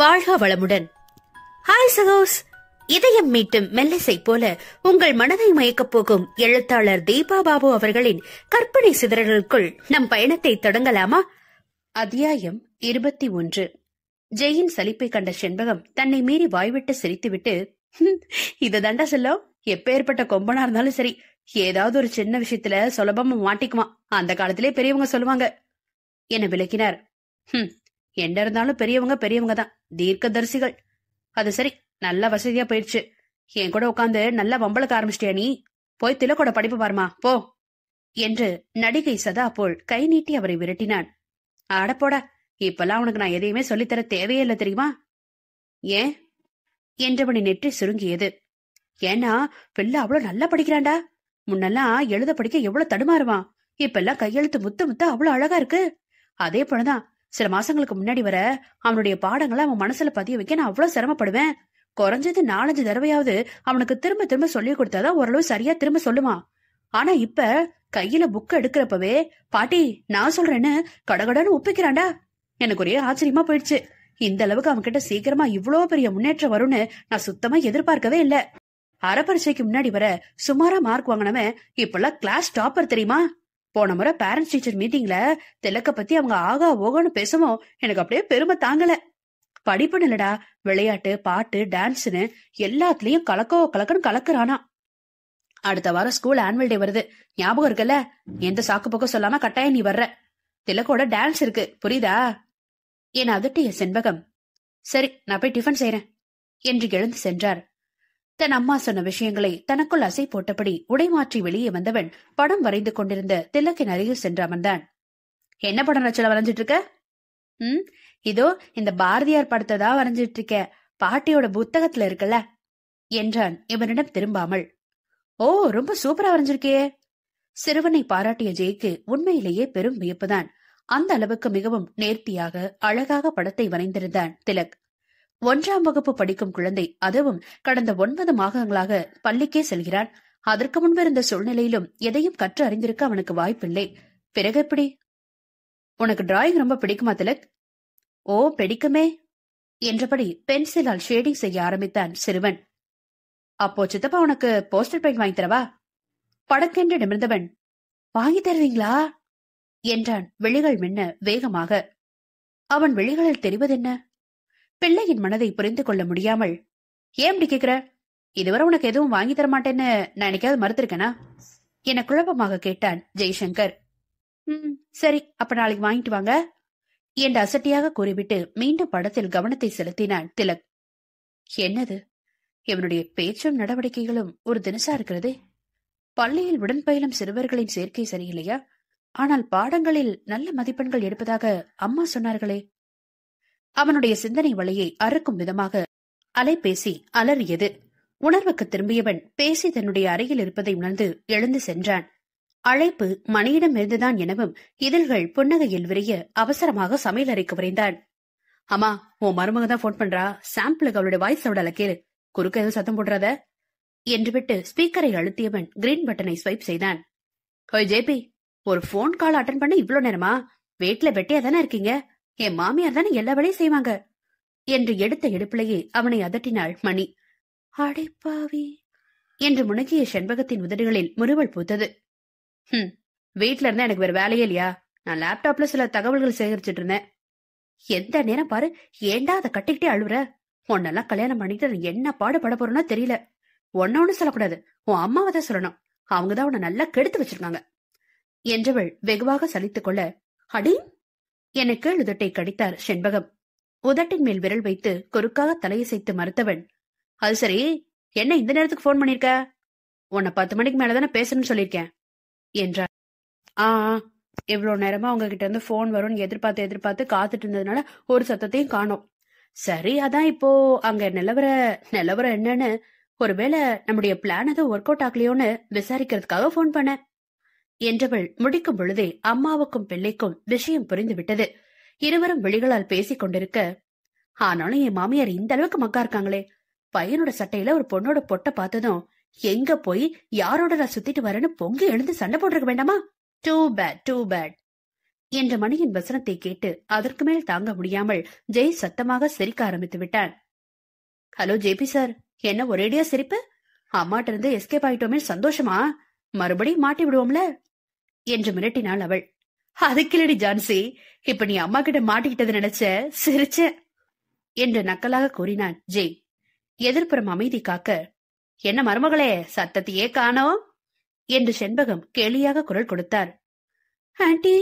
வாழ்க வளமுடன் ஹாய் சகோஸ் இதயம் மீட்டும் மெல்லிசை போல உங்கள் மனதை மயக்கப் போகும் எழுத்தாளர் தீபா பாபு அவர்களின் கற்பனை சிதறல்களுக்குள் நம் பயணத்தை தொடங்கலாமா அத்தியாயம் இருபத்தி ஒன்று ஜெயின் சலிப்பை கண்ட செண்பகம் தன்னை மீறி வாய்விட்டு சிரித்துவிட்டு இத தண்டா செல்லம் எப்பேற்பட்ட கொம்பனா இருந்தாலும் சரி ஏதாவது ஒரு சின்ன விஷயத்துல சுலபமா மாட்டிக்குமா அந்த காலத்திலே பெரியவங்க சொல்லுவாங்க என விளக்கினார் என்ன இருந்தாலும் பெரியவங்க பெரியவங்க தான் தீர்க்கதரிசிகள் அது சரி நல்ல வசதியா போயிடுச்சு என் கூட உட்காந்து நல்லா வம்பளுக்கு ஆரம்பிச்சிட்டியா நீ போய் திலக்கோட படிப்பு பாருமா போ என்று நடிகை சதா போல் கை நீட்டி அவரை விரட்டினான் ஆடப்போட இப்பெல்லாம் உனக்கு நான் எதையுமே சொல்லித்தர தேவையே தெரியுமா ஏன் என்றபடி நெற்றி சுருங்கியது ஏன்னா பிள்ளை அவ்வளவு நல்லா படிக்கிறாண்டா முன்னெல்லாம் எழுத படிக்க எவ்வளவு தடுமாறுவான் இப்பெல்லாம் கையெழுத்து முத்து முத்து அவ்வளவு அழகா இருக்கு அதே போலதான் சில மாசங்களுக்கு முன்னாடி வர அவனுடைய பாடங்களை அவன் மனசுல பதிய வைக்க நான் அவ்வளவு சிரமப்படுவேன் குறைஞ்சது நாலஞ்சு தடவையாவது அவனுக்கு திரும்ப திரும்ப சொல்லி கொடுத்தாதான் ஓரளவு சரியா திரும்ப சொல்லுவான் ஆனா இப்ப கையில புக் எடுக்கிறப்பவே பாட்டி நான் சொல்றேன்னு கடகடன்னு ஒப்பிக்கிறாண்டா எனக்கு ஒரே ஆச்சரியமா போயிடுச்சு இந்த அளவுக்கு அவன்கிட்ட சீக்கிரமா இவ்வளவு பெரிய முன்னேற்றம் வரும்னு நான் சுத்தமா எதிர்பார்க்கவே இல்ல அரை பரீட்சைக்கு முன்னாடி வர சுமாரா மார்க் வாங்கினவன் இப்பெல்லாம் கிளாஸ் டாப்பர் தெரியுமா போன முறை பேரண்ட்ஸ் டீச்சர் மீட்டிங்ல திலக்க பத்தி அவங்க ஆகா ஓகோன்னு பேசுமோ எனக்கு அப்படியே பெருமை தாங்கல படிப்பு இல்லடா விளையாட்டு பாட்டு டான்ஸ்னு எல்லாத்துலயும் கலக்கோ கலக்கன்னு கலக்குறானா அடுத்த வாரம் ஸ்கூல் ஆனுவல் டே வருது ஞாபகம் இருக்குல்ல எந்த சாக்கு பக்கம் சொல்லாம கட்டாயம் நீ வர்ற திலக்கோட டான்ஸ் இருக்கு புரியுதா என் என் செண்பகம் சரி நான் போய் டிஃபன் செய்யறேன் என்று எழுந்து சென்றார் தன் அம்மா சொன்ன விஷயங்களை தனக்குள் அசை போட்டபடி உடைமாற்றி வெளியே வந்தவன் படம் வரைந்து கொண்டிருந்த திலக்கின் அருகில் சென்று அமர்ந்தான் என்ன படம் நச்சல வரைஞ்சிட்டு இருக்க ம் இதோ இந்த பாரதியார் படத்தை தான் வரைஞ்சிட்டு இருக்க பாட்டியோட புத்தகத்துல இருக்கல என்றான் இவனிடம் திரும்பாமல் ஓ ரொம்ப சூப்பரா வரைஞ்சிருக்கே சிறுவனை பாராட்டிய ஜெய்க்கு உண்மையிலேயே பெரும் வியப்புதான் அந்த அளவுக்கு மிகவும் நேர்த்தியாக அழகாக படத்தை வரைந்திருந்தான் திலக் ஒன்றாம் வகுப்பு படிக்கும் குழந்தை அதுவும் கடந்த ஒன்பது மாதங்களாக பள்ளிக்கே செல்கிறான் அதற்கு முன்பிருந்த சூழ்நிலையிலும் எதையும் கற்று அறிந்திருக்க அவனுக்கு வாய்ப்பில்லை பிறகு எப்படி உனக்கு டிராயிங் ரொம்ப பிடிக்குமா திலக் ஓ பிடிக்குமே என்றபடி பென்சிலால் ஷேடிங் செய்ய ஆரம்பித்தான் சிறுவன் அப்போ சித்தப்பா உனக்கு போஸ்டர் பெயிண்ட் வாங்கி தரவா படக்கென்று நிமிர்ந்தவன் வாங்கி தருவீங்களா என்றான் விழிகள் மின்ன வேகமாக அவன் விழிகளில் தெரிவதென்ன பிள்ளையின் மனதை புரிந்து கொள்ள முடியாமல் ஏன் அப்படி கேக்குற இதுவரை உனக்கு எதுவும் வாங்கி தர மாட்டேன்னு நான் எனக்காவது மறுத்திருக்கேனா என குழப்பமாக கேட்டான் ஜெய்சங்கர் உம் சரி அப்ப நாளைக்கு வாங்கிட்டு வாங்க என்று அசட்டியாக கூறிவிட்டு மீண்டும் படத்தில் கவனத்தை செலுத்தினான் திலக் என்னது இவனுடைய பேச்சும் நடவடிக்கைகளும் ஒரு தினசா இருக்கிறதே பள்ளியில் உடன்பயிலும் சிறுவர்களின் சேர்க்கை சரியில்லையா ஆனால் பாடங்களில் நல்ல மதிப்பெண்கள் எடுப்பதாக அம்மா சொன்னார்களே அவனுடைய சிந்தனை வழியை அறுக்கும் விதமாக அலைபேசி அலறியது உணர்வுக்கு திரும்பியவன் பேசி தன்னுடைய அறையில் இருப்பதை உணர்ந்து எழுந்து சென்றான் அழைப்பு மணியிடம் இருந்துதான் எனவும் இதழ்கள் புன்னகையில் விரிய அவசரமாக சமையல் அறைக்கு விரைந்தான் அம்மா உன் மருமக தான் போன் பண்றா சாம்பிளுக்கு அவளுடைய வாய்ஸ் அவடால கேளு குறுக்க எதுவும் சத்தம் போடுறத என்று விட்டு ஸ்பீக்கரை அழுத்தியவன் கிரீன் பட்டனை ஸ்வைப் செய்தான் ஹோய் ஜேபி ஒரு போன் கால் அட்டன் பண்ண இவ்வளவு நேரமா வீட்டுல வெட்டியா தானே இருக்கீங்க என் மாமியார் தானே எல்லா வேலையும் செய்வாங்க என்று எடுத்த எடுப்பிலேயே அவனை அதட்டினாள் மணி அடைப்பாவி என்று முணக்கிய செண்பகத்தின் உதடுகளில் முறுவல் பூத்தது ஹம் வீட்ல இருந்தா எனக்கு வேற வேலையே இல்லையா நான் லேப்டாப்ல சில தகவல்கள் சேகரிச்சிட்டு இருந்தேன் எந்த நேரம் பாரு ஏண்டா அதை கட்டிக்கிட்டே அழுவுற உன்னெல்லாம் கல்யாணம் பண்ணிட்டு என்ன பாடு பட போறோம்னா தெரியல ஒன்ன ஒண்ணு சொல்லக்கூடாது உன் அம்மாவை தான் சொல்லணும் அவங்கதான் உன்னை நல்லா கெடுத்து வச்சிருக்காங்க என்றவள் வெகுவாக சலித்துக் கொள்ள அடி எனக்கு உதட்டை கடித்தார் செண்பகம் உதட்டின் மேல் விரல் வைத்து குறுக்காக தலையசைத்து மறுத்தவன் அது சரி என்ன இந்த நேரத்துக்கு போன் பண்ணிருக்க உன்னை பத்து மணிக்கு மேலதானே பேசணும்னு சொல்லியிருக்கேன் என்றார் ஆ இவ்வளோ நேரமா உங்ககிட்ட இருந்து ஃபோன் வரும்னு எதிர்பார்த்து எதிர்பார்த்து காத்துட்டு இருந்ததுனால ஒரு சத்தத்தையும் காணோம் சரி அதான் இப்போ அங்க நிலவர நிலவரம் என்னன்னு ஒருவேளை நம்முடைய பிளான் எதுவும் ஒர்க் அவுட் ஆகலையோன்னு விசாரிக்கிறதுக்காக ஃபோன் பண்ணேன் என்றவள் முடிக்கும் பொழுதே அம்மாவுக்கும் பிள்ளைக்கும் விஷயம் புரிந்துவிட்டது இருவரும் விழிகளால் பேசிக் கொண்டிருக்க ஆனாலும் என் மாமியார் இந்த அளவுக்கு மக்கா இருக்காங்களே பையனோட சட்டையில ஒரு பொண்ணோட பொட்டை பார்த்ததும் எங்க போய் யாரோட நான் சுத்திட்டு வரேன்னு பொங்கி எழுந்து சண்டை போட்டிருக்க வேண்டாமா டூ பேட் டூ பேட் என்ற மணியின் வசனத்தை கேட்டு அதற்கு மேல் தாங்க முடியாமல் ஜெய் சத்தமாக சிரிக்க ஆரம்பித்து விட்டான் ஹலோ ஜேபி சார் என்ன ஒரேடியா சிரிப்பு அம்மாட்ட இருந்து எஸ்கேப் ஆயிட்டோமே சந்தோஷமா மறுபடியும் மாட்டி விடுவோம்ல என்று மிரட்டினாள் அவள் அதுக்கில்லடி ஜான்சி இப்ப நீ அம்மா கிட்ட மாட்டிக்கிட்டது நினைச்ச சிரிச்ச என்று நக்கலாக கூறினான் ஜெய் எதிர்ப்புறம் அமைதி காக்க என்ன மருமகளே சத்தத்தையே காணோம் என்று செண்பகம் கேலியாக குரல் கொடுத்தார் ஆண்டி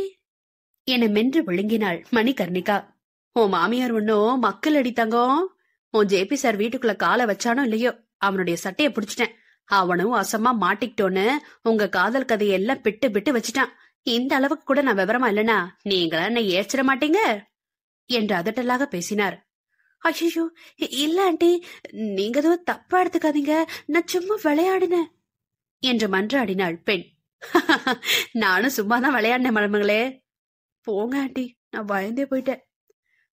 என மென்று விழுங்கினாள் மணிகர்ணிகா உன் மாமியார் ஒண்ணும் மக்கள் அடித்தங்கோ உன் ஜேபி சார் வீட்டுக்குள்ள காலை வச்சானோ இல்லையோ அவனுடைய சட்டையை புடிச்சிட்டேன் அவனும் அசமா மாட்டிக்கிட்டோன்னு உங்க காதல் கதையெல்லாம் பிட்டு பிட்டு வச்சிட்டான் இந்த அளவுக்கு கூட நான் விவரமா இல்லனா நீங்களா என்ன ஏச்சிட மாட்டீங்க என்று அதட்டலாக பேசினார் அய்யோ இல்ல ஆண்டி நீங்க எதுவும் தப்பா எடுத்துக்காதீங்க நான் சும்மா விளையாடினேன் என்று மன்றாடினாள் பெண் நானும் சும்மா தான் விளையாடினேன் மலமங்களே போங்க ஆண்டி நான் பயந்தே போயிட்டேன்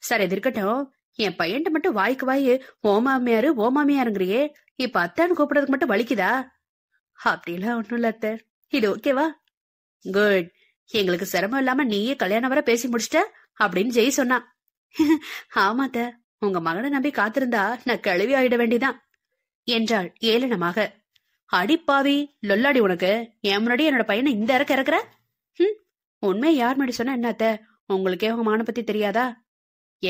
சார் எதிர்கட்டும் என் பையன்ட்ட மட்டும் வாய்க்கு வாய் ஓமாமியாரு ஓமாமியாருங்கிறியே இப்ப அத்தான்னு கூப்பிடுறதுக்கு மட்டும் வலிக்குதா அப்படிலாம் ஒண்ணும் இல்ல அத்த இது ஓகேவா குட் எங்களுக்கு சிரமம் இல்லாம நீயே கல்யாணம் வர பேசி முடிச்சிட்ட அப்படின்னு ஜெய் சொன்னான் ஆமாத்த உங்க மகனை நம்பி காத்திருந்தா நான் கழுவி ஆயிட வேண்டிதான் என்றாள் ஏளனமாக அடிப்பாவி லொல்லாடி உனக்கு என் முன்னாடி என்னோட பையனை இந்த இறக்க இறக்குற உண்மை யார் முன்னாடி என்ன அத்த உங்களுக்கே உங்க மான பத்தி தெரியாதா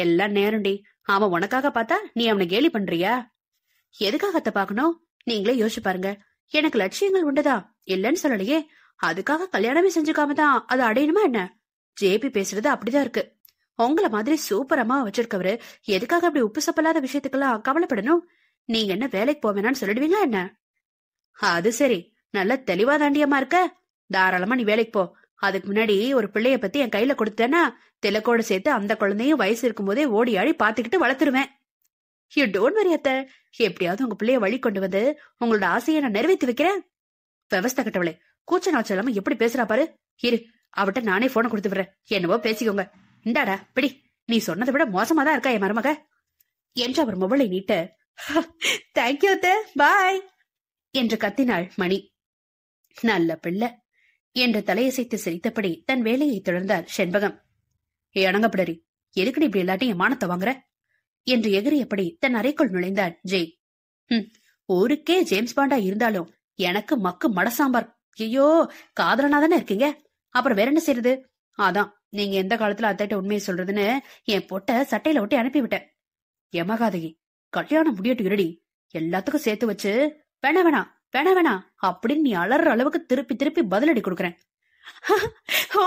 எல்லாம் நேரம்டி அவன் உனக்காக பார்த்தா நீ அவனை கேலி பண்றியா எதுக்காக அத்தை பாக்கணும் நீங்களே யோசிச்சு பாருங்க எனக்கு லட்சியங்கள் உண்டுதா இல்லன்னு சொல்லலையே அதுக்காக கல்யாணமே செஞ்சுக்காம தான் அது அடையணுமா என்ன ஜேபி பேசுறது அப்படிதான் இருக்கு உங்களை மாதிரி சூப்பரமா வச்சிருக்கவரு எதுக்காக அப்படி உப்பு சப்பலாத விஷயத்துக்கெல்லாம் கவலைப்படணும் நீங்க என்ன வேலைக்கு போவேணான்னு சொல்லிடுவீங்களா என்ன அது சரி நல்ல தெளிவா தாண்டியமா இருக்க தாராளமா நீ வேலைக்கு போ அதுக்கு முன்னாடி ஒரு பிள்ளைய பத்தி என் கையில கொடுத்தேன்னா திலக்கோட சேர்த்து அந்த குழந்தையும் வயசு இருக்கும் போதே ஓடி ஆடி பாத்துக்கிட்டு வளர்த்துருவேன் யூ டோன்ட் வரி அத்த எப்படியாவது உங்க பிள்ளைய வழி கொண்டு வந்து உங்களோட ஆசையை நான் நிறைவேற்றி வைக்கிறேன் விவஸ்த கட்டவளே கூச்ச நாச்சம் எப்படி பேசுறா பாரு இரு அவட்ட நானே போனை கொடுத்து விடுறேன் என்னவோ பேசிக்கோங்க இந்தாடா பிடி நீ சொன்னதை விட மோசமா தான் இருக்கா என் மருமக என்று அவர் மொபைலை நீட்ட தேங்க்யூ அத்த பாய் என்று கத்தினாள் மணி நல்ல பிள்ளை என்று தலையசைத்து சிரித்தபடி தன் வேலையை தொடர்ந்தார் செண்பகம் ஏ அணங்கப்படறி எதுக்குடி இப்படி இல்லாட்டி மானத்தை வாங்குற என்று எகிரியபடி தன் அறைக்குள் நுழைந்தார் ஜெய் ஊருக்கே ஜேம்ஸ் பாண்டா இருந்தாலும் எனக்கு மக்கு மடசாம்பார் ஐயோ காதலனா தானே இருக்கீங்க அப்புறம் வேற என்ன செய்யறது அதான் நீங்க எந்த காலத்துல அத்தாட்ட உண்மையை சொல்றதுன்னு என் பொட்ட சட்டையில ஒட்டி அனுப்பிவிட்டேன் யமகாதகி கல்யாணம் முடியட்டு இருடி எல்லாத்துக்கும் சேர்த்து வச்சு வேணா வேணா வேணா வேணா அப்படின்னு நீ அலற அளவுக்கு திருப்பி திருப்பி பதிலடி கொடுக்குறேன் ஓ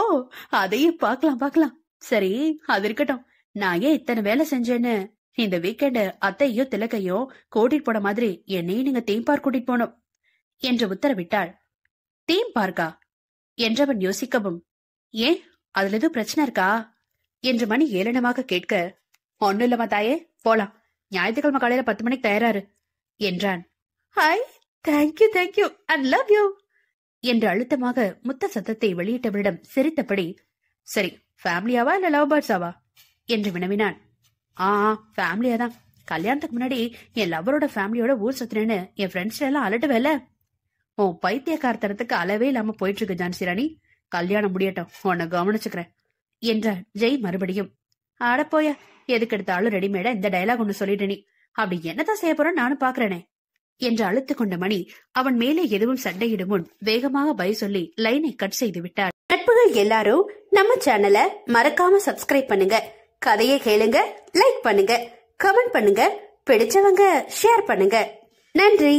அதையும் பாக்கலாம் பாக்கலாம் சரி அது இருக்கட்டும் நான் ஏன் இத்தனை வேலை செஞ்சேன்னு இந்த வீக்கெண்ட் அத்தையோ திலக்கையோ கூட்டிட்டு போன மாதிரி என்னையும் நீங்க தீம் பார்க் கூட்டிட்டு போனோம் என்று உத்தரவிட்டாள் தீம் பார்க்கா என்றவன் யோசிக்கவும் ஏன் அதுல எதுவும் பிரச்சனை இருக்கா என்று மணி ஏளனமாக கேட்க ஒன்னும் இல்லமா தாயே போலாம் ஞாயிற்றுக்கிழமை காலையில பத்து மணிக்கு தயாராரு என்றான் hi thank you thank you I love you என்று அழுத்தமாக முத்த சத்தத்தை வெளியிட்டவரிடம் சிரித்தபடி சரி ஃபேமிலியாவா இல்ல லவ் பேர்ட்ஸாவா என்று வினவினான் ஆ ஃபேமிலியா தான் கல்யாணத்துக்கு முன்னாடி என் லவரோட ஃபேமிலியோட ஊர் சுத்தினேன்னு என் ஃப்ரெண்ட்ஸ் எல்லாம் அலட்டுவேல உன் பைத்தியக்காரத்தனத்துக்கு அளவே இல்லாம போயிட்டு இருக்கு ராணி கல்யாணம் முடியட்டும் உன்னை கவனிச்சுக்கிறேன் என்றான் ஜெய் மறுபடியும் ஆட போய எதுக்கு எடுத்தாலும் ரெடிமேடா இந்த டைலாக் ஒண்ணு சொல்லிட்டு நீ அப்படி என்னதான் செய்ய போறேன்னு நானும் பாக்குறேனே என்று அழுத்து கொண்ட மணி அவன் மேலே எதுவும் சண்டையிடும் முன் வேகமாக பய சொல்லி லைனை கட் செய்து விட்டார் நட்புகள் எல்லாரும் நம்ம சேனலை மறக்காம சப்ஸ்கிரைப் பண்ணுங்க கதையை கேளுங்க லைக் பண்ணுங்க கமெண்ட் பண்ணுங்க பிடிச்சவங்க ஷேர் பண்ணுங்க நன்றி